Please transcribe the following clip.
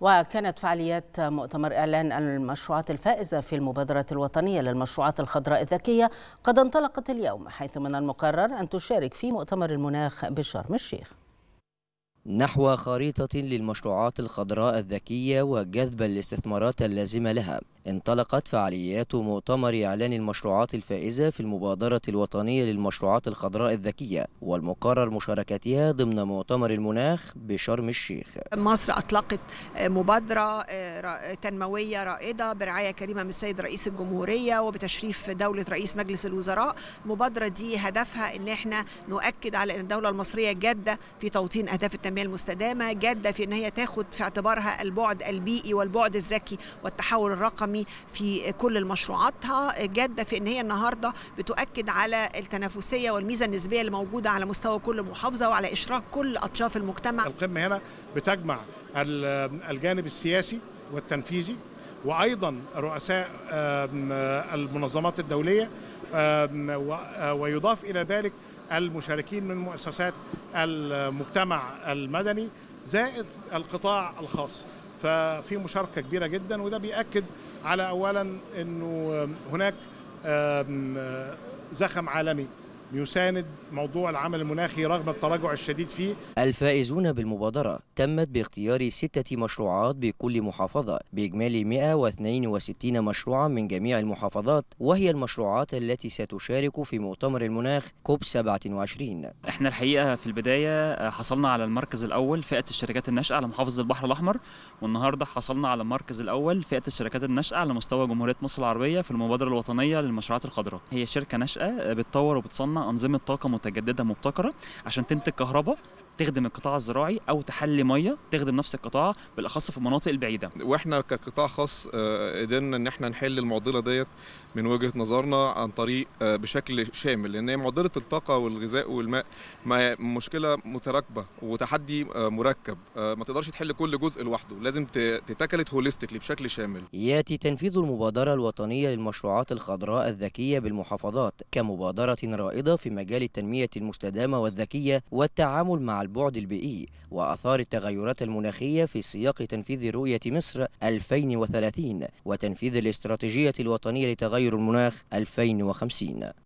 وكانت فعاليات مؤتمر إعلان المشروعات الفائزة في المبادرة الوطنية للمشروعات الخضراء الذكية قد انطلقت اليوم حيث من المقرر أن تشارك في مؤتمر المناخ بشرم الشيخ نحو خريطة للمشروعات الخضراء الذكية وجذب الاستثمارات اللازمة لها انطلقت فعاليات مؤتمر إعلان المشروعات الفائزة في المبادرة الوطنية للمشروعات الخضراء الذكية والمقرر مشاركتها ضمن مؤتمر المناخ بشرم الشيخ مصر أطلقت مبادرة آه، تنموية رائدة برعاية كريمة من السيد رئيس الجمهورية وبتشريف دولة رئيس مجلس الوزراء المبادرة دي هدفها أن احنا نؤكد على أن الدولة المصرية جادة في توطين أهداف التنمية المستدامة جادة في أن هي تاخد في اعتبارها البعد البيئي والبعد الذكي والتحول الرقمي الرقمي في كل المشروعات جاده في ان هي النهارده بتؤكد على التنافسيه والميزه النسبيه اللي موجوده على مستوى كل محافظه وعلى اشراك كل اطراف المجتمع القمه هنا بتجمع الجانب السياسي والتنفيذي وايضا رؤساء المنظمات الدوليه ويضاف الى ذلك المشاركين من مؤسسات المجتمع المدني زائد القطاع الخاص ففي مشاركة كبيرة جدا وده بيأكد على أولا أنه هناك زخم عالمي يساند موضوع العمل المناخي رغم التراجع الشديد فيه الفائزون بالمبادرة تمت باختيار ستة مشروعات بكل محافظة بإجمالي 162 مشروعا من جميع المحافظات وهي المشروعات التي ستشارك في مؤتمر المناخ كوب 27 احنا الحقيقة في البداية آه، حصلنا على المركز الأول فئة الشركات الناشئة على محافظة البحر الأحمر والنهاردة حصلنا على المركز الأول فئة الشركات الناشئة على مستوى جمهورية مصر العربية في المبادرة الوطنية للمشروعات الخضراء هي شركة ناشئة آه، بتطور وبتصنع انظمه طاقه متجدده مبتكره عشان تنتج كهرباء تخدم القطاع الزراعي او تحلي ميه تخدم نفس القطاع بالاخص في المناطق البعيده واحنا كقطاع خاص آه، قدرنا ان احنا نحل المعضله ديت من وجهه نظرنا عن طريق آه، بشكل شامل لان هي معضله الطاقه والغذاء والماء ما مشكله متراكبه وتحدي آه، مركب ما تقدرش تحل كل جزء لوحده لازم تتكلت هوليستيكلي بشكل شامل ياتي تنفيذ المبادره الوطنيه للمشروعات الخضراء الذكيه بالمحافظات كمبادره رائده في مجال التنميه المستدامه والذكيه والتعامل مع البعد البيئي وآثار التغيرات المناخية في سياق تنفيذ رؤية مصر 2030 وتنفيذ الاستراتيجية الوطنية لتغير المناخ 2050